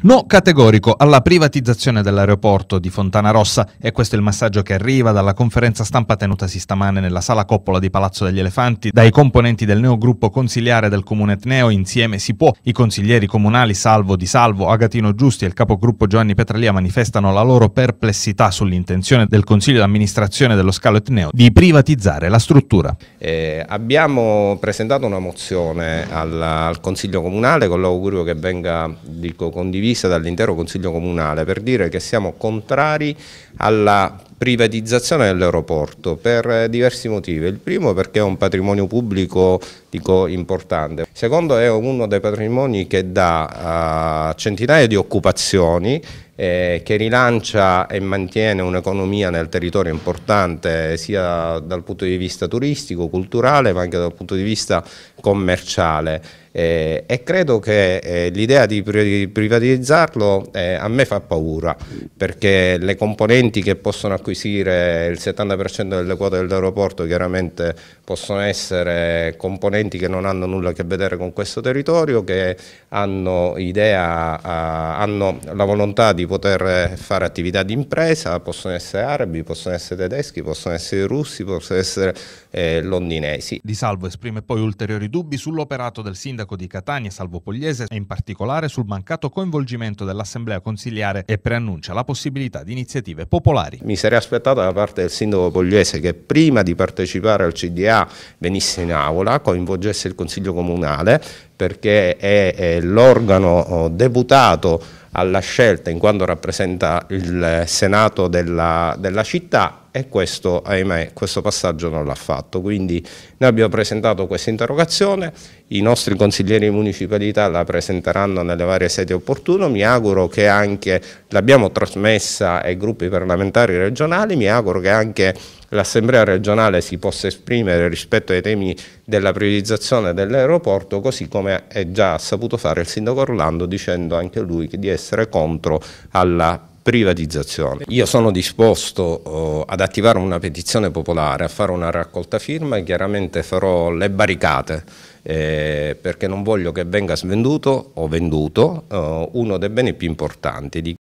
No categorico alla privatizzazione dell'aeroporto di Fontana Rossa e questo è il messaggio che arriva dalla conferenza stampa tenutasi stamane nella sala coppola di Palazzo degli Elefanti dai componenti del neogruppo consiliare del comune etneo Insieme si può. I consiglieri comunali Salvo di Salvo, Agatino Giusti e il capogruppo Giovanni Petralia manifestano la loro perplessità sull'intenzione del consiglio d'amministrazione dello scalo etneo di privatizzare la struttura. Eh, abbiamo presentato una mozione al, al consiglio comunale con l'augurio che venga dico, condivisa condivisa dall'intero Consiglio Comunale per dire che siamo contrari alla privatizzazione dell'aeroporto per eh, diversi motivi. Il primo perché è un patrimonio pubblico dico, importante. Il secondo è uno dei patrimoni che dà uh, centinaia di occupazioni eh, che rilancia e mantiene un'economia nel territorio importante sia dal punto di vista turistico, culturale, ma anche dal punto di vista commerciale. Eh, e credo che eh, l'idea di privatizzarlo eh, a me fa paura, perché le componenti che possono acquisire acquisire il 70% delle quote dell'aeroporto chiaramente possono essere componenti che non hanno nulla a che vedere con questo territorio, che hanno, idea, eh, hanno la volontà di poter fare attività di impresa, possono essere arabi, possono essere tedeschi, possono essere russi, possono essere eh, londinesi. Di Salvo esprime poi ulteriori dubbi sull'operato del sindaco di Catania, Salvo Pogliese, e in particolare sul mancato coinvolgimento dell'Assemblea consiliare e preannuncia la possibilità di iniziative popolari. Miseria aspettato da parte del sindaco Pogliese che prima di partecipare al CDA venisse in aula, coinvolgesse il Consiglio Comunale perché è, è l'organo oh, deputato alla scelta in quanto rappresenta il Senato della, della città e questo, ahimè, questo passaggio non l'ha fatto. Quindi noi abbiamo presentato questa interrogazione, i nostri consiglieri di municipalità la presenteranno nelle varie sedi opportune, mi auguro che anche, l'abbiamo trasmessa ai gruppi parlamentari regionali, mi auguro che anche l'Assemblea regionale si possa esprimere rispetto ai temi della priorizzazione dell'aeroporto, così come è già saputo fare il sindaco Orlando dicendo anche lui di essere contro alla privatizzazione. Io sono disposto eh, ad attivare una petizione popolare, a fare una raccolta firma e chiaramente farò le barricate eh, perché non voglio che venga svenduto o venduto eh, uno dei beni più importanti.